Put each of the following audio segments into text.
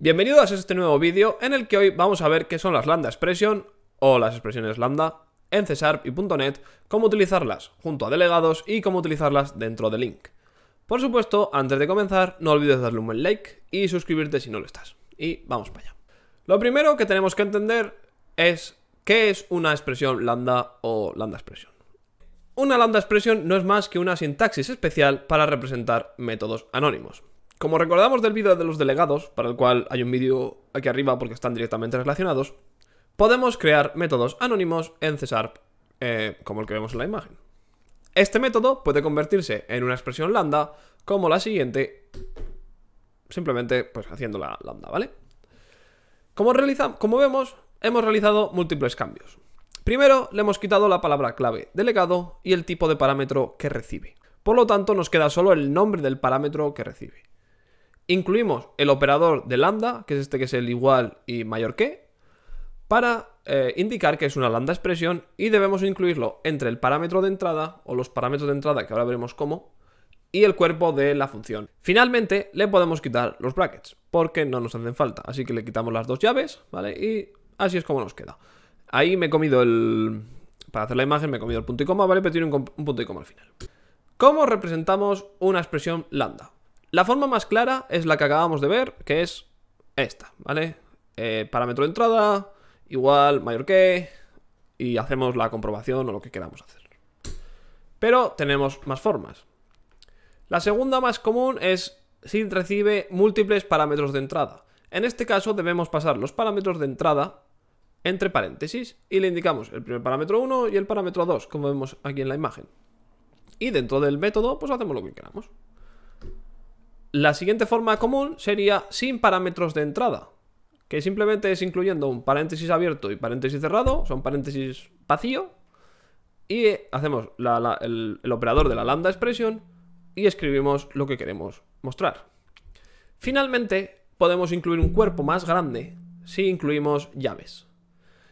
Bienvenidos a este nuevo vídeo en el que hoy vamos a ver qué son las lambda expression o las expresiones lambda en C# y .NET, cómo utilizarlas junto a delegados y cómo utilizarlas dentro de link. Por supuesto, antes de comenzar, no olvides darle un buen like y suscribirte si no lo estás. Y vamos para allá. Lo primero que tenemos que entender es qué es una expresión lambda o lambda expression. Una lambda expression no es más que una sintaxis especial para representar métodos anónimos. Como recordamos del vídeo de los delegados, para el cual hay un vídeo aquí arriba porque están directamente relacionados, podemos crear métodos anónimos en C eh, como el que vemos en la imagen. Este método puede convertirse en una expresión lambda, como la siguiente, simplemente pues haciendo la lambda, ¿vale? Como, como vemos, hemos realizado múltiples cambios. Primero, le hemos quitado la palabra clave delegado y el tipo de parámetro que recibe. Por lo tanto, nos queda solo el nombre del parámetro que recibe incluimos el operador de lambda, que es este que es el igual y mayor que, para eh, indicar que es una lambda expresión y debemos incluirlo entre el parámetro de entrada o los parámetros de entrada, que ahora veremos cómo, y el cuerpo de la función. Finalmente, le podemos quitar los brackets, porque no nos hacen falta. Así que le quitamos las dos llaves, ¿vale? Y así es como nos queda. Ahí me he comido el... Para hacer la imagen me he comido el punto y coma, ¿vale? Pero tiene un punto y coma al final. ¿Cómo representamos una expresión lambda? La forma más clara es la que acabamos de ver, que es esta, ¿vale? Eh, parámetro de entrada, igual, mayor que, y hacemos la comprobación o lo que queramos hacer. Pero tenemos más formas. La segunda más común es si recibe múltiples parámetros de entrada. En este caso debemos pasar los parámetros de entrada entre paréntesis y le indicamos el primer parámetro 1 y el parámetro 2, como vemos aquí en la imagen. Y dentro del método, pues hacemos lo que queramos. La siguiente forma común sería sin parámetros de entrada, que simplemente es incluyendo un paréntesis abierto y paréntesis cerrado, son paréntesis vacío, y hacemos el, operador de la lambda expresión y escribimos lo que queremos mostrar. Finalmente, podemos incluir un cuerpo más grande si incluimos llaves.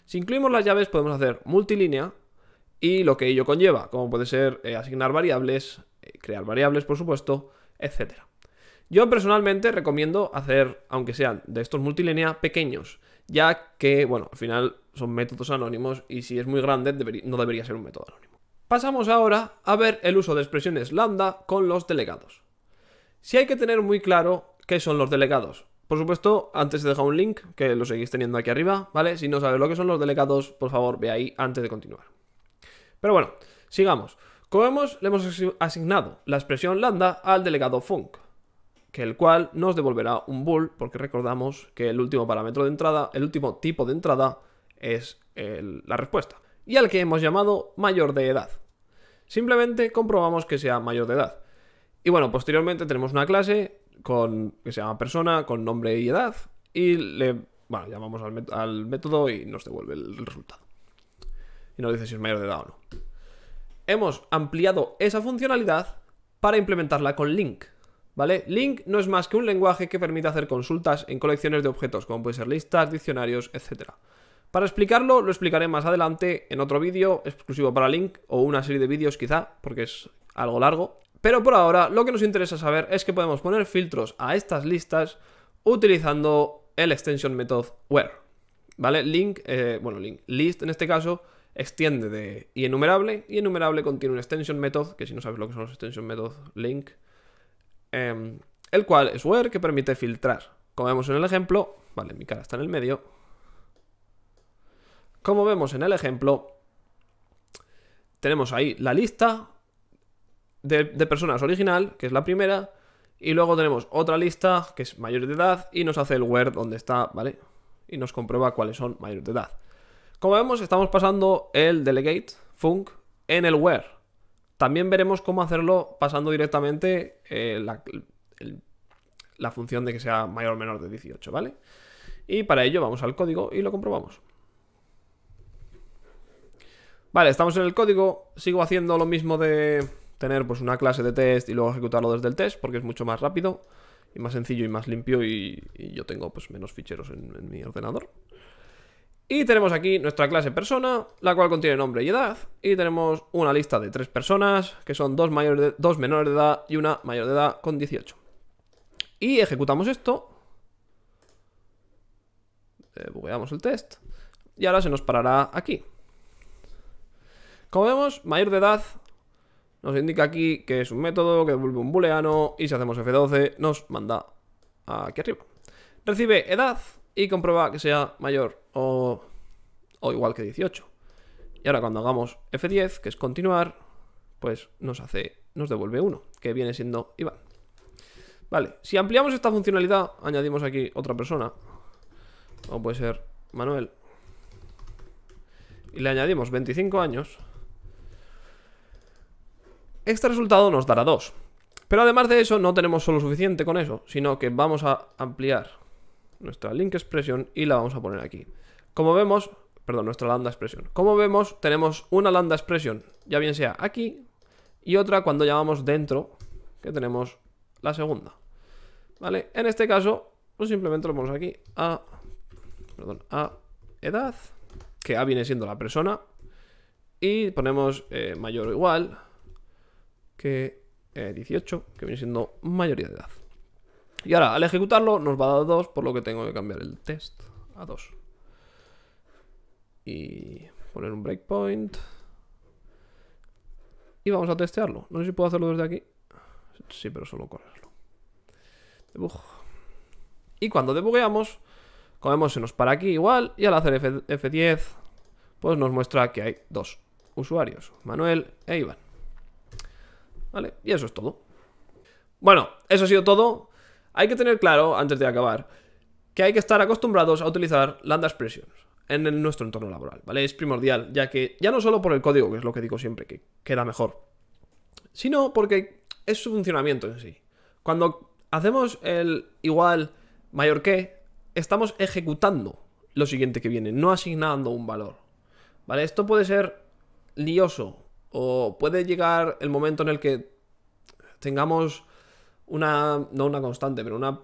Si incluimos las llaves podemos hacer multilínea y lo que ello conlleva, como puede ser eh, asignar variables, eh, crear variables por supuesto, etcétera. Yo personalmente recomiendo hacer, aunque sean de estos multilínea, pequeños, ya que, bueno, al final son métodos anónimos y si es muy grande no debería ser un método anónimo. Pasamos ahora a ver el uso de expresiones lambda con los delegados. Si hay que tener muy claro qué son los delegados, por supuesto, antes he dejado un link, que lo seguís teniendo aquí arriba, ¿vale? Si no sabes lo que son los delegados, por favor, ve ahí antes de continuar. Pero bueno, sigamos. Como vemos, le hemos asignado la expresión lambda al delegado func que el cual nos devolverá un bool, porque recordamos que el último parámetro de entrada, el último tipo de entrada es la respuesta, y al que hemos llamado mayor de edad. Simplemente comprobamos que sea mayor de edad. Y bueno, posteriormente tenemos una clase con, que se llama persona, con nombre y edad, y le llamamos al método y nos devuelve el resultado. Y nos dice si es mayor de edad o no. Hemos ampliado esa funcionalidad para implementarla con link. ¿vale? Link no es más que un lenguaje que permite hacer consultas en colecciones de objetos, como pueden ser listas, diccionarios, etc. Para explicarlo, lo explicaré más adelante en otro vídeo exclusivo para Link, o una serie de vídeos quizá, porque es algo largo. Pero por ahora, lo que nos interesa saber es que podemos poner filtros a estas listas utilizando el extension method where, ¿vale? Link, eh, bueno, link, list en este caso, extiende de y enumerable y enumerable contiene un extension method, que si no sabes lo que son los extension methods, link, Em, el cual es where que permite filtrar. Como vemos en el ejemplo, vale, mi cara está en el medio. Como vemos en el ejemplo, tenemos ahí la lista de, personas original, que es la primera, y luego tenemos otra lista que es mayor de edad y nos hace el where donde está, ¿vale? Y nos comprueba cuáles son mayores de edad. Como vemos, estamos pasando el delegate func en el where. También veremos cómo hacerlo pasando directamente eh, la, función de que sea mayor o menor de 18, ¿vale? Y para ello vamos al código y lo comprobamos. Vale, estamos en el código, sigo haciendo lo mismo de tener pues una clase de test y luego ejecutarlo desde el test porque es mucho más rápido y más sencillo y más limpio y, yo tengo pues menos ficheros en mi ordenador. Y tenemos aquí nuestra clase persona, la cual contiene nombre y edad. Y tenemos una lista de tres personas, que son dos, mayores de, dos menores de edad y una mayor de edad con 18. Y ejecutamos esto. Eh, bugueamos el test. Y ahora se nos parará aquí. Como vemos, mayor de edad nos indica aquí que es un método que devuelve un booleano y si hacemos F12 nos manda aquí arriba. Recibe edad y comprueba que sea mayor o, igual que 18. Y ahora cuando hagamos F10, que es continuar, pues nos hace, nos devuelve 1, que viene siendo Iván. Vale, si ampliamos esta funcionalidad, añadimos aquí otra persona, o puede ser Manuel, y le añadimos 25 años, este resultado nos dará 2. Pero además de eso, no tenemos solo suficiente con eso, sino que vamos a ampliar nuestra link expresión y la vamos a poner aquí. Como vemos, perdón, nuestra lambda expresión. Como vemos, tenemos una lambda expresión ya bien sea aquí, y otra cuando llamamos dentro, que tenemos la segunda. ¿Vale? En este caso, pues simplemente lo ponemos aquí a, a edad, que A viene siendo la persona, y ponemos eh, mayor o igual que 18, eh, que viene siendo mayoría de edad. Y ahora, al ejecutarlo, nos va a dar 2, por lo que tengo que cambiar el test a 2. Y poner un breakpoint. Y vamos a testearlo. No sé si puedo hacerlo desde aquí. Sí, pero solo correrlo. Debug. Y cuando debugueamos, comemos se nos para aquí igual. Y al hacer F 10 pues nos muestra que hay dos usuarios. Manuel e Iván. Vale, y eso es todo. Bueno, eso ha sido todo. Hay que tener claro, antes de acabar, que hay que estar acostumbrados a utilizar lambda expressions en nuestro entorno laboral, ¿vale? Es primordial, ya que ya no solo por el código, que es lo que digo siempre, que queda mejor, sino porque es su funcionamiento en sí. Cuando hacemos el igual mayor que, estamos ejecutando lo siguiente que viene, no asignando un valor, ¿vale? Esto puede ser lioso o puede llegar el momento en el que tengamos una, no una constante, pero una,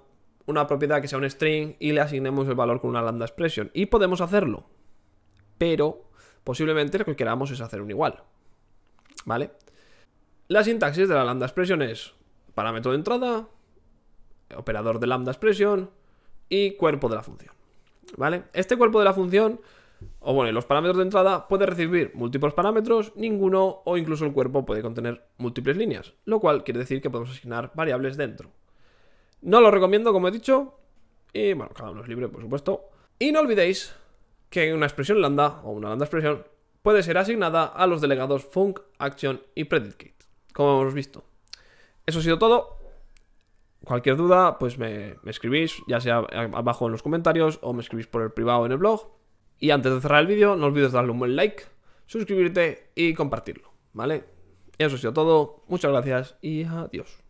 una propiedad que sea un string y le asignemos el valor con una lambda expression. Y podemos hacerlo, pero posiblemente lo que queramos es hacer un igual. ¿Vale? La sintaxis de la lambda expression es parámetro de entrada, operador de lambda expression y cuerpo de la función. ¿Vale? Este cuerpo de la función o bueno, los parámetros de entrada puede recibir múltiples parámetros, ninguno o incluso el cuerpo puede contener múltiples líneas, lo cual quiere decir que podemos asignar variables dentro. No lo recomiendo, como he dicho, y bueno, cada uno es libre, por supuesto. Y no olvidéis que una expresión lambda o una lambda expresión puede ser asignada a los delegados func, action y predicate, como hemos visto. Eso ha sido todo. Cualquier duda, pues me, me escribís, ya sea abajo en los comentarios o me escribís por el privado en el blog. Y antes de cerrar el vídeo, no olvides darle un buen like, suscribirte y compartirlo, ¿vale? Eso ha sido todo, muchas gracias y adiós.